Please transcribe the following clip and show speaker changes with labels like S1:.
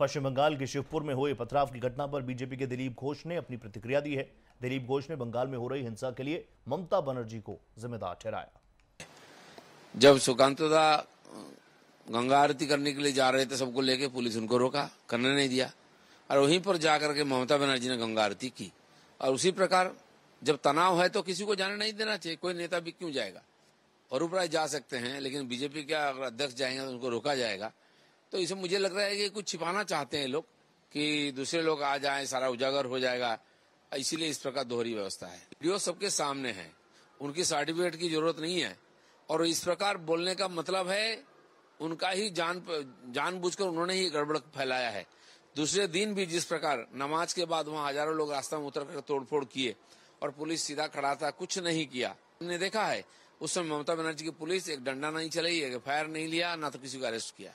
S1: पश्चिम बंगाल के शिवपुर में हुए पथराव की घटना पर बीजेपी के दिलीप घोष ने अपनी प्रतिक्रिया दी है दिलीप घोष ने बंगाल में हो रही हिंसा के लिए ममता बनर्जी को जिम्मेदार ठहराया
S2: जब सुकांतदा गंगा आरती करने के लिए जा रहे थे सबको लेके पुलिस उनको रोका करने नहीं दिया और वहीं पर जाकर के ममता बनर्जी ने गंगा आरती की और उसी प्रकार जब तनाव है तो किसी को जाने नहीं देना चाहिए कोई नेता भी क्यों जाएगा और उपराय जा सकते हैं लेकिन बीजेपी के अगर अध्यक्ष जाएंगे तो उनको रोका जाएगा तो इसे मुझे लग रहा है कि कुछ छिपाना चाहते हैं लोग कि दूसरे लोग आ जाएं सारा उजागर हो जाएगा इसीलिए इस प्रकार दोहरी व्यवस्था है वीडियो सबके सामने है उनकी सर्टिफिकेट की जरूरत नहीं है और इस प्रकार बोलने का मतलब है उनका ही जान जानबूझकर उन्होंने ही गड़बड़ फैलाया है दूसरे दिन भी जिस प्रकार नमाज के बाद वहाँ हजारों लोग रास्ता में उतर कर तोड़फोड़ किए और पुलिस सीधा खड़ा था कुछ नहीं किया हमने देखा है उस समय ममता बनर्जी की पुलिस एक डंडा नहीं चलाई एक एफ नहीं लिया ना तो किसी को अरेस्ट किया